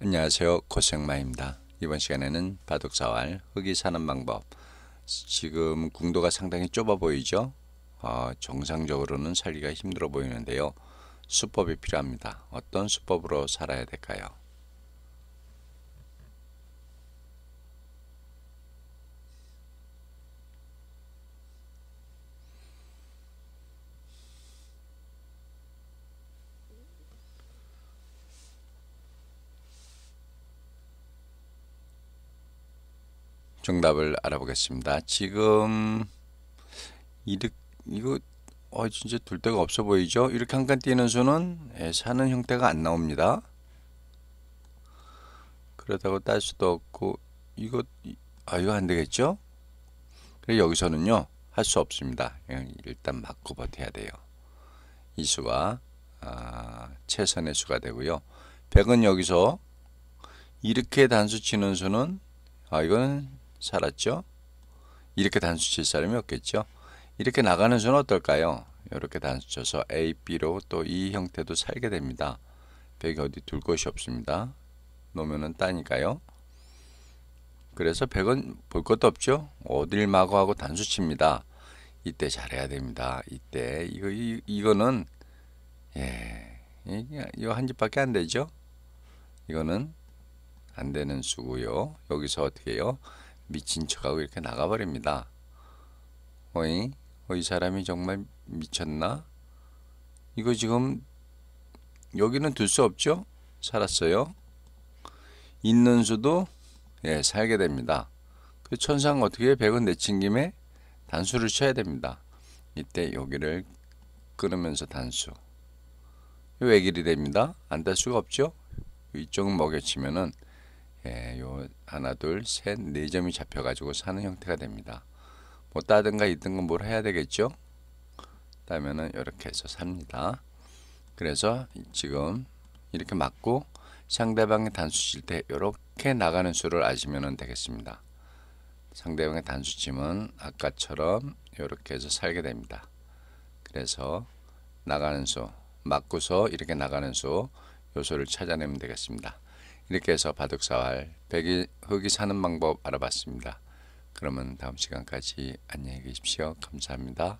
안녕하세요 고생마입니다 이번 시간에는 바둑사활 흙이 사는 방법 지금 궁도가 상당히 좁아 보이죠 어, 정상적으로는 살기가 힘들어 보이는데요 수법이 필요합니다 어떤 수법으로 살아야 될까요 정답을 알아보겠습니다. 지금 이득 이거 어 진짜 둘 데가 없어 보이죠? 이렇게 한칸띄는 수는 예, 사는 형태가 안 나옵니다. 그렇다고 딸 수도 없고 이거 아 이거 안 되겠죠? 그래서 여기서는요 할 수 없습니다. 일단 맞고 버텨야 돼요. 이수와 아, 최선의 수가 되고요. 100은 여기서 이렇게 단수 치는 수는 아 이거는 살았죠. 이렇게 단수 칠 사람이 없겠죠. 이렇게 나가는 수는 어떨까요? 이렇게 단수 쳐서 A, B로 또 이 형태도 살게 됩니다. 1 0 0이 어디 둘 곳이 없습니다. 놓으면은 따니까요. 그래서 1 0 0은볼 것도 없죠. 어딜 마구하고 단수칩니다. 이때 잘해야 됩니다. 이때 이거 이, 이거는 예 이거 한 집밖에 안 되죠. 이거는 안 되는 수고요. 여기서 어떻게요? 해 미친 척하고 이렇게 나가버립니다. 어이? 어, 이 사람이 정말 미쳤나? 이거 지금 여기는 둘 수 없죠? 살았어요. 있는 수도 예, 살게 됩니다. 그 천상 어떻게 백은 내친 김에 단수를 쳐야 됩니다. 이때 여기를 끊으면서 단수. 외길이 됩니다. 안될 수가 없죠? 이쪽은 먹여치면은 예, 요 하나 둘셋네 점이 잡혀가지고 사는 형태가 됩니다. 뭐 따든가 있든가 뭘 해야 되겠죠? 따면은 이렇게 해서 삽니다. 그래서 지금 이렇게 맞고 상대방의 단수 칠때 이렇게 나가는 수를 아시면 되겠습니다. 상대방의 단수침은 아까처럼 이렇게 해서 살게 됩니다. 그래서 나가는 수, 맞고서 이렇게 나가는 수 요소를 찾아내면 되겠습니다. 이렇게 해서 바둑사활 흙이 사는 방법 알아봤습니다. 그러면 다음 시간까지 안녕히 계십시오. 감사합니다.